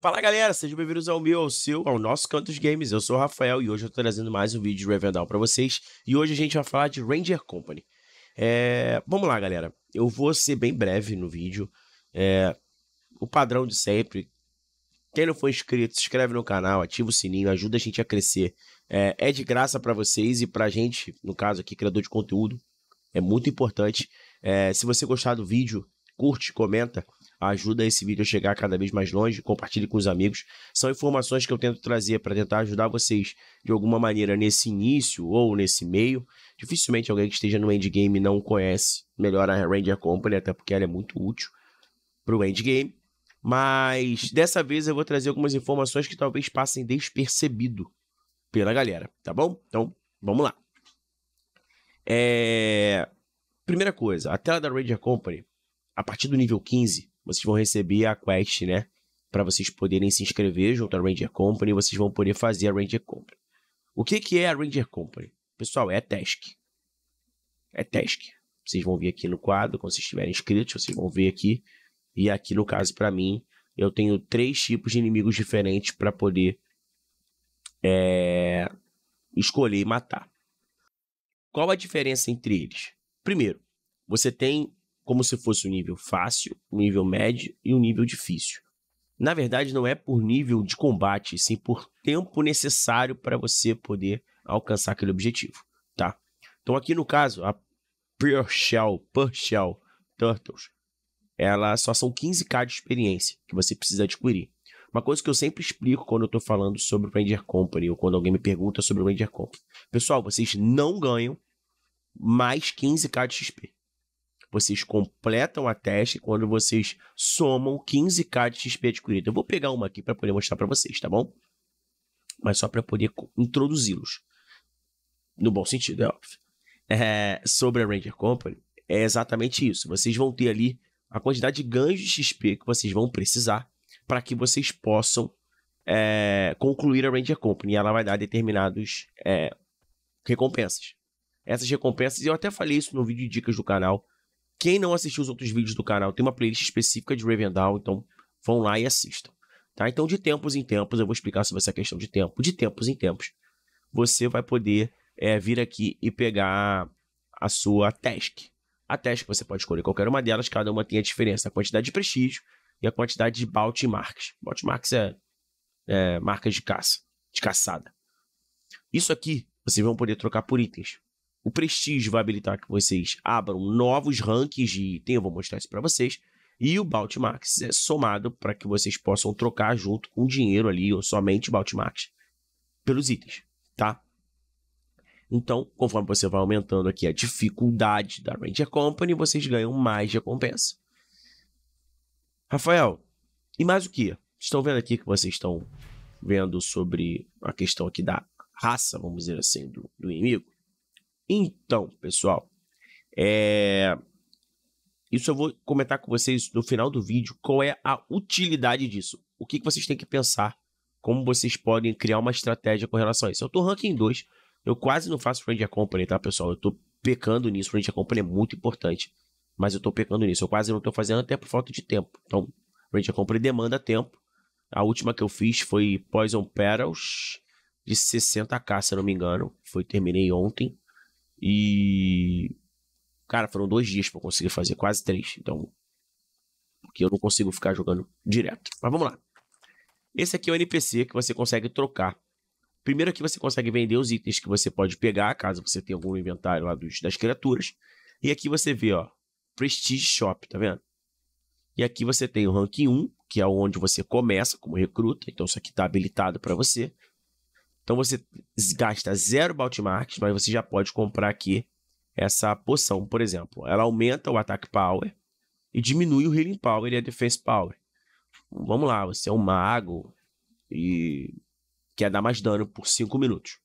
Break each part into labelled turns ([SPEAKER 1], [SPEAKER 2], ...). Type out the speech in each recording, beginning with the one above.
[SPEAKER 1] Fala galera, sejam bem-vindos ao meu, ao seu, ao nosso Cantos Games. Eu sou o Rafael e hoje eu tô trazendo mais um vídeo de Revendal para vocês. E hoje a gente vai falar de Ranger Company. É... Vamos lá, galera. Eu vou ser bem breve no vídeo. É... O padrão de sempre. Quem não for inscrito, se inscreve no canal, ativa o sininho, ajuda a gente a crescer. É, é de graça para vocês e pra gente, no caso aqui, criador de conteúdo. É muito importante. É, se você gostar do vídeo, curte, comenta ajuda esse vídeo a chegar cada vez mais longe, compartilhe com os amigos. São informações que eu tento trazer para tentar ajudar vocês de alguma maneira nesse início ou nesse meio. Dificilmente alguém que esteja no endgame não conhece melhor a Ranger Company, até porque ela é muito útil para o endgame. Mas dessa vez eu vou trazer algumas informações que talvez passem despercebido pela galera, tá bom? Então, vamos lá. É... Primeira coisa, a tela da Ranger Company, a partir do nível 15, vocês vão receber a quest, né? Para vocês poderem se inscrever junto à Ranger Company, vocês vão poder fazer a Ranger Company. O que, que é a Ranger Company? Pessoal, é a task. É task. Vocês vão ver aqui no quadro, quando vocês estiverem inscritos, vocês vão ver aqui. E aqui, no caso, para mim, eu tenho três tipos de inimigos diferentes para poder é, escolher e matar. Qual a diferença entre eles? Primeiro, você tem como se fosse um nível fácil, um nível médio e um nível difícil. Na verdade, não é por nível de combate, sim por tempo necessário para você poder alcançar aquele objetivo, tá? Então aqui no caso, a Pure Shell, Purshell, Shell, Turtles, ela só são 15k de experiência que você precisa adquirir. Uma coisa que eu sempre explico quando eu estou falando sobre o Ranger Company ou quando alguém me pergunta sobre o Ranger Company. Pessoal, vocês não ganham mais 15k de XP vocês completam a teste quando vocês somam 15k de XP adquirido. Eu vou pegar uma aqui para poder mostrar para vocês, tá bom? Mas só para poder introduzi-los. No bom sentido, é óbvio. É, sobre a Ranger Company, é exatamente isso. Vocês vão ter ali a quantidade de ganhos de XP que vocês vão precisar para que vocês possam é, concluir a Ranger Company. Ela vai dar determinados é, recompensas. Essas recompensas, eu até falei isso no vídeo de dicas do canal quem não assistiu os outros vídeos do canal, tem uma playlist específica de Revendal, então vão lá e assistam. Tá? Então, de tempos em tempos, eu vou explicar sobre essa questão de tempo. De tempos em tempos, você vai poder é, vir aqui e pegar a sua task. A task você pode escolher qualquer uma delas, cada uma tem a diferença, a quantidade de prestígio e a quantidade de Baltimarks. Baltimarks é, é marcas de caça, de caçada. Isso aqui vocês vão poder trocar por itens. O prestígio vai habilitar que vocês abram novos rankings de item, eu vou mostrar isso para vocês. E o Baltimax é somado para que vocês possam trocar junto com dinheiro ali, ou somente Baltimax, pelos itens, tá? Então, conforme você vai aumentando aqui a dificuldade da Ranger Company, vocês ganham mais recompensa. Rafael, e mais o que? Estão vendo aqui que vocês estão vendo sobre a questão aqui da raça, vamos dizer assim, do, do inimigo? Então, pessoal, é... isso eu vou comentar com vocês no final do vídeo qual é a utilidade disso. O que, vocês têm que pensar, como vocês podem criar uma estratégia com relação a isso. Eu tô ranking 2, eu quase não faço Friend Company, tá, pessoal? Eu tô pecando nisso, Friend Company é muito importante, mas eu tô pecando nisso. Eu quase não tô fazendo até por falta de tempo. Então, Friend Company demanda tempo. A última que eu fiz foi Poison Petals de 60k, se eu não me engano. Foi, terminei ontem. E. Cara, foram dois dias pra eu conseguir fazer, quase três. Então. Porque eu não consigo ficar jogando direto. Mas vamos lá. Esse aqui é o NPC que você consegue trocar. Primeiro aqui você consegue vender os itens que você pode pegar, caso você tenha algum inventário lá dos, das criaturas. E aqui você vê, ó, Prestige Shop, tá vendo? E aqui você tem o rank 1, que é onde você começa como recruta, então isso aqui está habilitado para você. Então você gasta zero Baltimarks, mas você já pode comprar aqui essa poção, por exemplo. Ela aumenta o ataque power e diminui o healing power e a defense power. Vamos lá, você é um mago e quer dar mais dano por 5 minutos.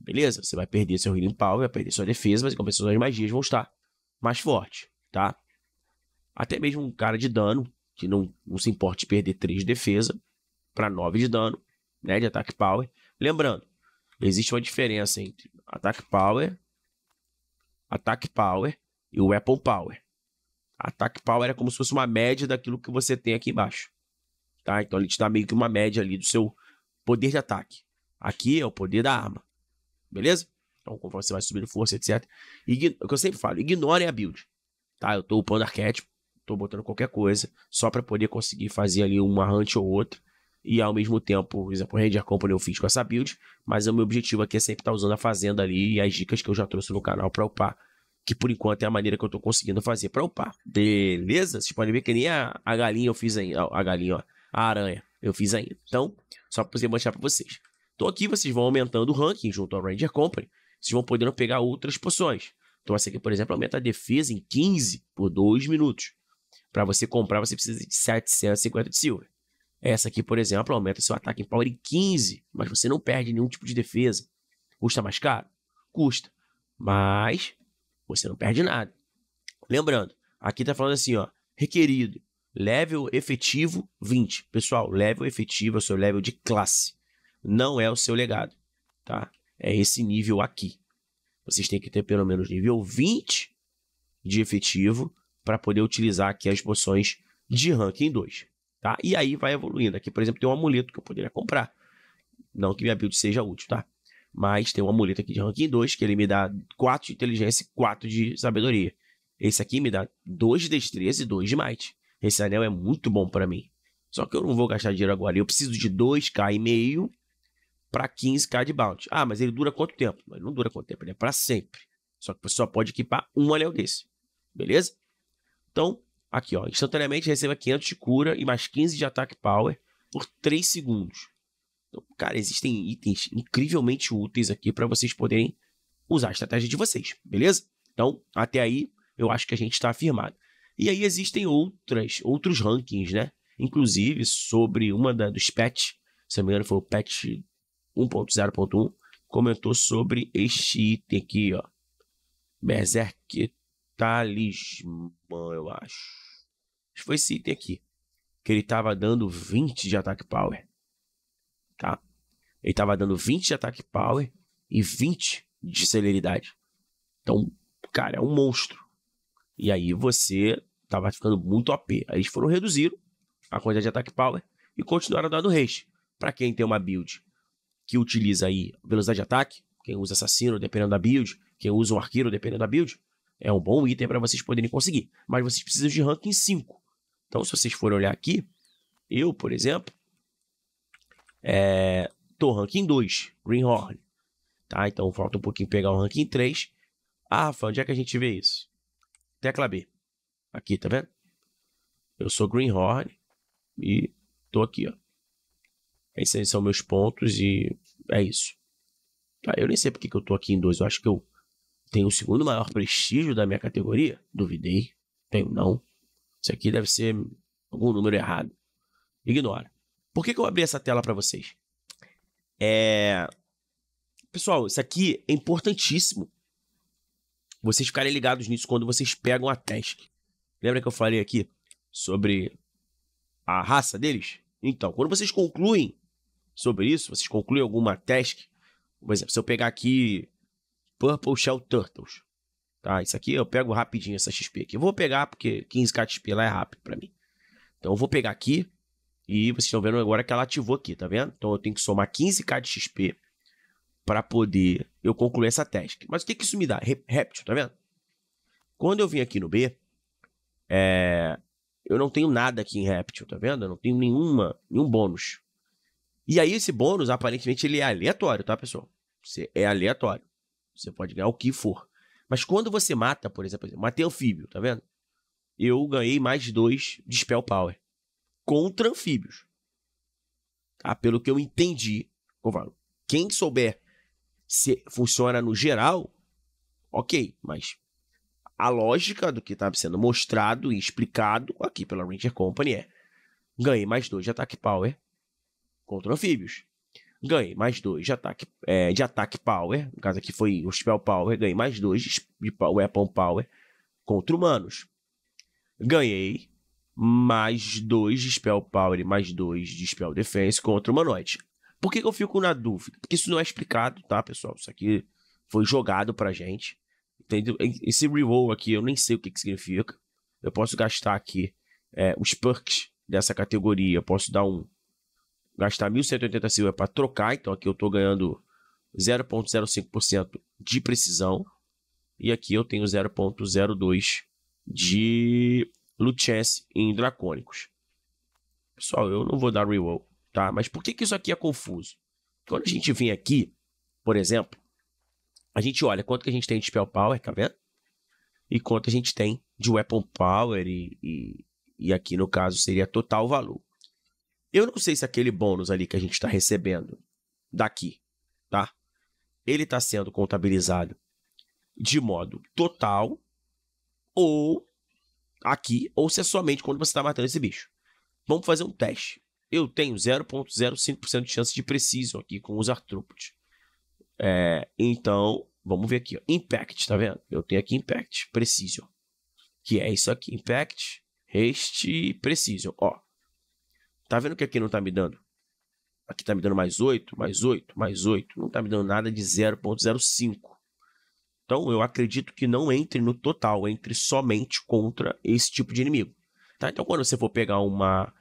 [SPEAKER 1] Beleza, você vai perder seu healing power, vai perder sua defesa, mas compensação as magias vão estar mais forte, tá? Até mesmo um cara de dano, que não, não se importe de perder 3 de defesa para 9 de dano, né, de ataque power, Lembrando, existe uma diferença entre Attack power, Attack power e o weapon power. Attack power é como se fosse uma média daquilo que você tem aqui embaixo. Tá? Então ele te dá meio que uma média ali do seu poder de ataque. Aqui é o poder da arma. Beleza? Então, conforme você vai subindo força, etc. Ign é o que eu sempre falo, ignorem a build. Tá? Eu tô upando arquétipo, tô botando qualquer coisa, só para poder conseguir fazer ali uma hunt ou outra e ao mesmo tempo, por exemplo, o Ranger Company eu fiz com essa build, mas o meu objetivo aqui é sempre estar usando a fazenda ali e as dicas que eu já trouxe no canal para upar, que por enquanto é a maneira que eu estou conseguindo fazer para upar. Beleza? Vocês podem ver que nem a, a galinha eu fiz ainda, a galinha, ó, a aranha eu fiz ainda. Então, só para poder mostrar para vocês. Então aqui vocês vão aumentando o ranking junto ao Ranger Company, vocês vão podendo pegar outras poções. Então essa aqui, por exemplo, aumenta a defesa em 15 por 2 minutos. Para você comprar, você precisa de 750 de silver. Essa aqui, por exemplo, aumenta seu ataque em power em 15, mas você não perde nenhum tipo de defesa. Custa mais caro? Custa. Mas você não perde nada. Lembrando, aqui tá falando assim, ó, requerido, level efetivo 20. Pessoal, level efetivo é o seu level de classe, não é o seu legado, tá? É esse nível aqui. Vocês têm que ter pelo menos nível 20 de efetivo para poder utilizar aqui as poções de ranking 2 tá? E aí vai evoluindo. Aqui, por exemplo, tem um amuleto que eu poderia comprar. Não que minha build seja útil, tá? Mas tem um amuleto aqui de ranking 2 que ele me dá 4 de inteligência e 4 de sabedoria. Esse aqui me dá 2 de destreza e 2 de might. Esse anel é muito bom para mim. Só que eu não vou gastar dinheiro agora. Eu preciso de 2k e meio para 15k de bounty. Ah, mas ele dura quanto tempo? Mas não dura quanto tempo, ele é para sempre. Só que você só pode equipar um anel desse. Beleza? Então, Aqui, ó. Instantaneamente receba 500 de cura e mais 15 de ataque power por 3 segundos. Então, cara, existem itens incrivelmente úteis aqui para vocês poderem usar a estratégia de vocês, beleza? Então, até aí, eu acho que a gente está afirmado. E aí existem outras, outros rankings, né? Inclusive sobre uma da, dos patch, se não me engano foi o patch 1.0.1, comentou sobre este item aqui, ó. Berserk talismã, eu acho. acho foi esse item aqui. Que ele tava dando 20 de ataque power. Tá? Ele tava dando 20 de ataque power e 20 de celeridade. Então, cara, é um monstro. E aí você tava ficando muito OP. Aí eles foram reduzir a quantidade de ataque power e continuaram dando rage. Para quem tem uma build que utiliza aí velocidade de ataque, quem usa assassino dependendo da build, quem usa um arqueiro dependendo da build, é um bom item para vocês poderem conseguir. Mas vocês precisam de ranking 5. Então, se vocês forem olhar aqui, eu, por exemplo, é, tô ranking 2, Greenhorn. Tá? Então, falta um pouquinho pegar o ranking 3. Ah, Rafa, onde é que a gente vê isso? Tecla B. Aqui, tá vendo? Eu sou Greenhorn e tô aqui, ó. Esses são meus pontos e é isso. Tá, eu nem sei porque que eu tô aqui em 2. Eu acho que eu tem o segundo maior prestígio da minha categoria? Duvidei. Tenho não. Isso aqui deve ser algum número errado. Ignora. Por que, que eu abri essa tela para vocês? É... Pessoal, isso aqui é importantíssimo. Vocês ficarem ligados nisso quando vocês pegam a teste. Lembra que eu falei aqui sobre a raça deles? Então, quando vocês concluem sobre isso, vocês concluem alguma task, por exemplo, se eu pegar aqui Purple Shell Turtles. Tá, isso aqui eu pego rapidinho essa XP aqui. Eu vou pegar porque 15k XP lá é rápido para mim. Então eu vou pegar aqui e vocês estão vendo agora que ela ativou aqui, tá vendo? Então eu tenho que somar 15k de XP para poder eu concluir essa task. Mas o que, que isso me dá? Réptil, tá vendo? Quando eu vim aqui no B, é... eu não tenho nada aqui em Réptil, tá vendo? Eu não tenho nenhuma, nenhum bônus. E aí esse bônus, aparentemente, ele é aleatório, tá, pessoal? É aleatório. Você pode ganhar o que for. Mas quando você mata, por exemplo, matei anfíbio, tá vendo? Eu ganhei mais dois de Spell Power contra anfíbios. Tá? Pelo que eu entendi, Quem souber se funciona no geral, ok, mas a lógica do que está sendo mostrado e explicado aqui pela Ranger Company é: ganhei mais dois de ataque power contra anfíbios ganhei mais dois de ataque, é, de ataque power, no caso aqui foi o spell power, ganhei mais dois de, de weapon power contra humanos. Ganhei mais dois de spell power e mais dois de spell defense contra humanoide. Por que, que eu fico na dúvida? Porque isso não é explicado, tá, pessoal? Isso aqui foi jogado pra gente. Entendeu? Esse reroll aqui eu nem sei o que, que significa. Eu posso gastar aqui é, os perks dessa categoria. Eu posso dar um gastar 1.180 Silver para trocar, então aqui eu estou ganhando 0,05% de precisão e aqui eu tenho 0,02 de Luchess em Dracônicos. Pessoal, eu não vou dar reroll, tá? Mas por que, que isso aqui é confuso? Quando a gente vem aqui, por exemplo, a gente olha quanto que a gente tem de Spell Power, tá vendo? E quanto a gente tem de Weapon Power e, e, e aqui no caso seria total valor. Eu não sei se aquele bônus ali que a gente está recebendo daqui, tá? Ele está sendo contabilizado de modo total ou aqui, ou se é somente quando você está matando esse bicho. Vamos fazer um teste. Eu tenho 0,05% de chance de precisão aqui com os artrópodes. É, então, vamos ver aqui. Ó. Impact, tá vendo? Eu tenho aqui Impact, Precision. Que é isso aqui. Impact, Haste, Precision. Ó, Tá vendo que aqui não tá me dando? Aqui tá me dando mais 8, mais 8, mais 8. Não tá me dando nada de 0.05. Então eu acredito que não entre no total, entre somente contra esse tipo de inimigo. Tá? Então quando você for pegar uma,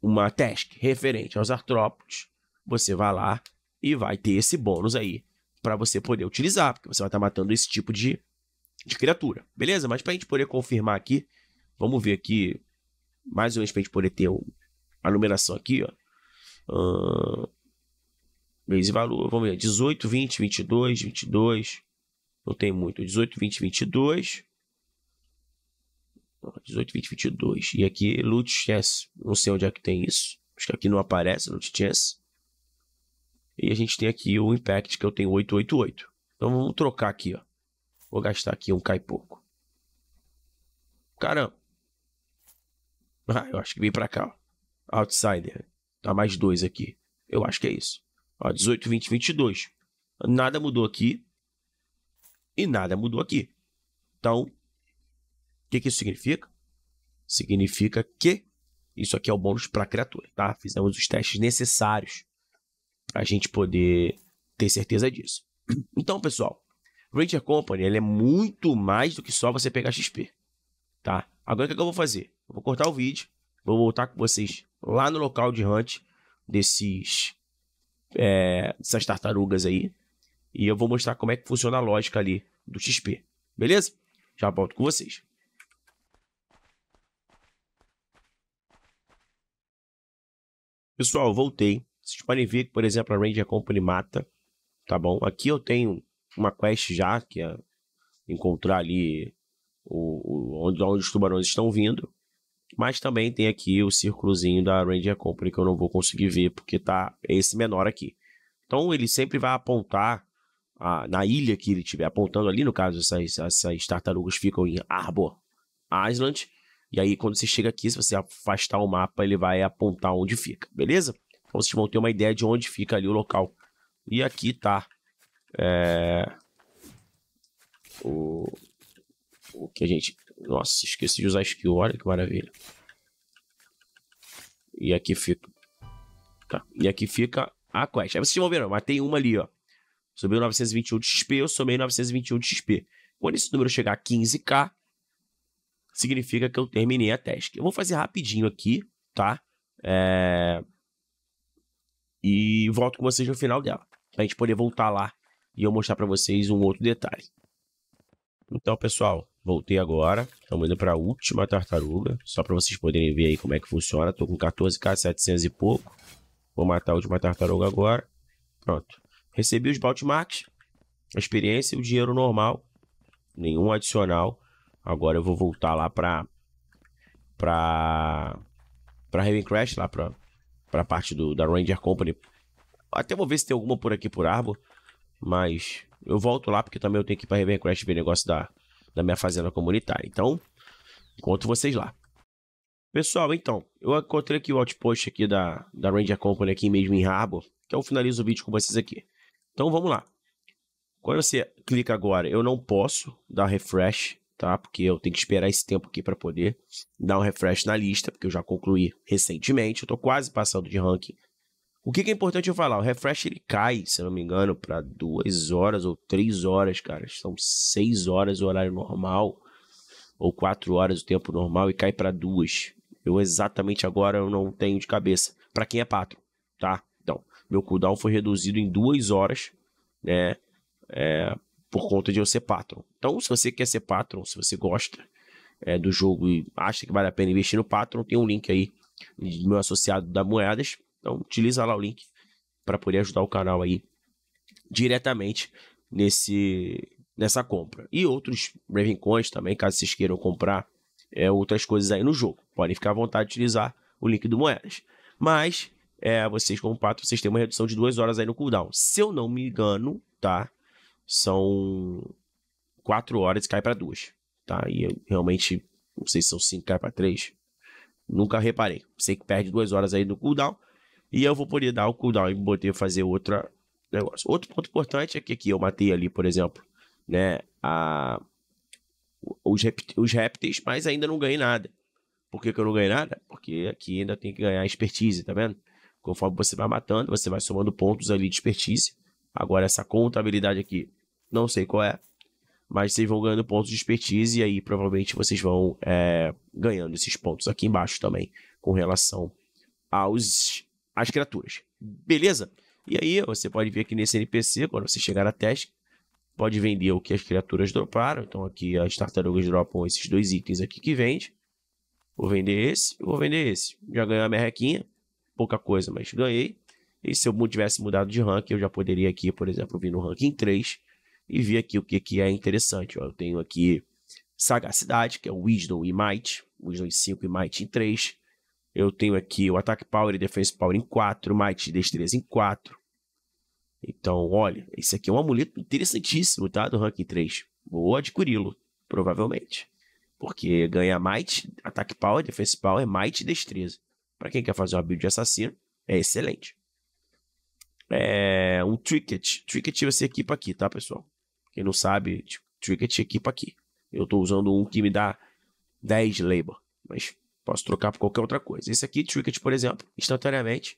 [SPEAKER 1] uma task referente aos artrópodes, você vai lá e vai ter esse bônus aí para você poder utilizar, porque você vai estar tá matando esse tipo de, de criatura. Beleza? Mas para a gente poder confirmar aqui, vamos ver aqui mais uma vez pra gente poder ter um a numeração aqui, ó. Uh, mês e valor, vamos ver, 18, 20, 22, 22, não tem muito, 18, 20, 22, 18, 20, 22, e aqui loot chess, não sei onde é que tem isso, acho que aqui não aparece loot chess, e a gente tem aqui o impact que eu tenho 888, então vamos trocar aqui, ó. vou gastar aqui um cai pouco, caramba, ah, eu acho que vem pra cá, ó outsider. Tá mais uhum. dois aqui. Eu acho que é isso. Ó, 18, 20, 22. Nada mudou aqui. E nada mudou aqui. Então, o que, que isso significa? Significa que isso aqui é o bônus para a criatura, tá? Fizemos os testes necessários para a gente poder ter certeza disso. Então, pessoal, Ranger Company ele é muito mais do que só você pegar XP, tá? Agora o que, é que eu vou fazer? Eu vou cortar o vídeo, vou voltar com vocês lá no local de hunt desses é, dessas tartarugas aí. E eu vou mostrar como é que funciona a lógica ali do XP. Beleza? Já volto com vocês. Pessoal, voltei. Vocês podem ver que, por exemplo, a Ranger Company mata. Tá bom? Aqui eu tenho uma quest já, que é encontrar ali o, o onde, onde os tubarões estão vindo. Mas também tem aqui o círculozinho da Ranger Company que eu não vou conseguir ver porque tá esse menor aqui. Então ele sempre vai apontar a, na ilha que ele estiver apontando ali, no caso essas, essas tartarugas ficam em Arbor Island. E aí quando você chega aqui, se você afastar o mapa, ele vai apontar onde fica, beleza? Então vocês vão ter uma ideia de onde fica ali o local. E aqui tá é, o, o que a gente nossa, esqueci de usar skill. Olha que maravilha. E aqui fica. Tá. E aqui fica a quest. Aí vocês vão ver, ó, matei uma ali, ó. Subiu 921 de XP, eu somei 921 de XP. Quando esse número chegar a 15k, significa que eu terminei a task. Eu vou fazer rapidinho aqui, tá? É... E volto com vocês no final dela. Pra gente poder voltar lá e eu mostrar pra vocês um outro detalhe. Então, pessoal, Voltei agora, estamos indo para a última tartaruga, só para vocês poderem ver aí como é que funciona. Estou com 14k, 700 e pouco. Vou matar a última tartaruga agora. Pronto. Recebi os Baltimax, a experiência e o dinheiro normal. Nenhum adicional. Agora eu vou voltar lá para para para Haven Crash, lá para para parte do, da Ranger Company. Até vou ver se tem alguma por aqui por árvore, mas eu volto lá porque também eu tenho que ir para Haven Crash ver negócio da da minha fazenda comunitária. Então, conto vocês lá. Pessoal, então, eu encontrei aqui o outpost aqui da, da Ranger Company aqui mesmo em Harbor, que eu finalizo o vídeo com vocês aqui. Então, vamos lá. Quando você clica agora, eu não posso dar refresh, tá? Porque eu tenho que esperar esse tempo aqui para poder dar um refresh na lista, porque eu já concluí recentemente. Eu tô quase passando de ranking o que, que, é importante eu falar? O refresh ele cai, se não me engano, para duas horas ou três horas, cara. São seis horas o horário normal, ou quatro horas o tempo normal, e cai para duas. Eu exatamente agora eu não tenho de cabeça. Para quem é patrão, tá? Então, meu cooldown foi reduzido em duas horas, né? É, por conta de eu ser patrão. Então, se você quer ser patrão, se você gosta é, do jogo e acha que vale a pena investir no patrão, tem um link aí do meu associado da Moedas então, utiliza lá o link para poder ajudar o canal aí diretamente nesse nessa compra. E outros Ravencoins também, caso vocês queiram comprar é, outras coisas aí no jogo. Podem ficar à vontade de utilizar o link do Moedas. Mas, é, vocês como pato, vocês têm uma redução de duas horas aí no cooldown. Se eu não me engano, tá? São quatro horas e cai para duas, tá? E eu realmente, não sei se são cinco, cai para três. Nunca reparei. Sei que perde duas horas aí no cooldown, e eu vou poder dar o cooldown e botei fazer outra negócio. Outro ponto importante é que aqui eu matei ali, por exemplo, né, a, os, os répteis, mas ainda não ganhei nada. Por que, que eu não ganhei nada? Porque aqui ainda tem que ganhar expertise, tá vendo? Conforme você vai matando, você vai somando pontos ali de expertise. Agora, essa contabilidade aqui, não sei qual é, mas vocês vão ganhando pontos de expertise e aí provavelmente vocês vão é, ganhando esses pontos aqui embaixo também com relação aos as criaturas. Beleza? E aí você pode ver que nesse NPC, quando você chegar na teste, pode vender o que as criaturas droparam. Então aqui as tartarugas dropam esses dois itens aqui que vende. Vou vender esse, vou vender esse. Já ganhei a merrequinha, pouca coisa, mas ganhei. E se eu tivesse mudado de rank, eu já poderia aqui, por exemplo, vir no ranking 3 e ver aqui o que, que é interessante. Ó, eu tenho aqui Sagacidade, que é o Wisdom e Might. Wisdom em 5 e Might em 3. Eu tenho aqui o Attack Power e Defense Power em 4, Might e Destreza em 4. Então, olha, esse aqui é um amuleto interessantíssimo, tá? Do ranking 3. Vou adquiri-lo, provavelmente. Porque ganha Might, Attack Power, Defense Power, Might e Destreza. Para quem quer fazer uma build de assassino, é excelente. É um Tricket Tricket você equipa aqui, tá, pessoal? Quem não sabe, Tricket equipa aqui. Eu tô usando um que me dá 10 labor, mas Posso trocar por qualquer outra coisa. Esse aqui, Tricket, por exemplo, instantaneamente,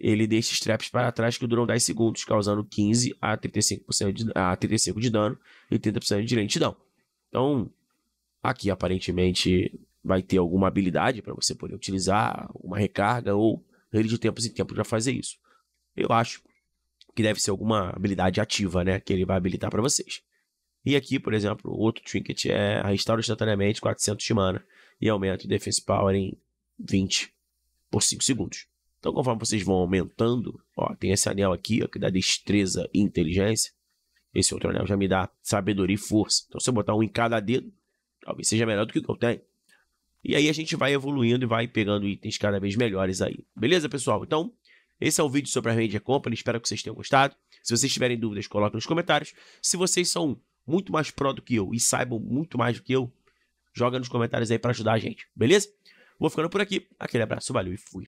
[SPEAKER 1] ele deixa straps para trás que duram 10 segundos, causando 15 a 35%, de, a 35 de dano e 30% de lentidão. Então, aqui aparentemente vai ter alguma habilidade para você poder utilizar, uma recarga ou ele de tempos em tempos para fazer isso. Eu acho que deve ser alguma habilidade ativa, né, que ele vai habilitar para vocês. E aqui, por exemplo, outro trinket é restaura instantaneamente 400 de mana e aumenta o Defense Power em 20 por 5 segundos. Então, conforme vocês vão aumentando, ó, tem esse anel aqui, ó, que dá destreza e inteligência. Esse outro anel já me dá sabedoria e força. Então, se eu botar um em cada dedo, talvez seja melhor do que o que eu tenho. E aí a gente vai evoluindo e vai pegando itens cada vez melhores aí. Beleza, pessoal? Então, esse é o vídeo sobre a Ranger Company. Espero que vocês tenham gostado. Se vocês tiverem dúvidas, coloquem nos comentários. Se vocês são muito mais pró do que eu e saibam muito mais do que eu, Joga nos comentários aí para ajudar a gente, beleza? Vou ficando por aqui. Aquele abraço, valeu e fui.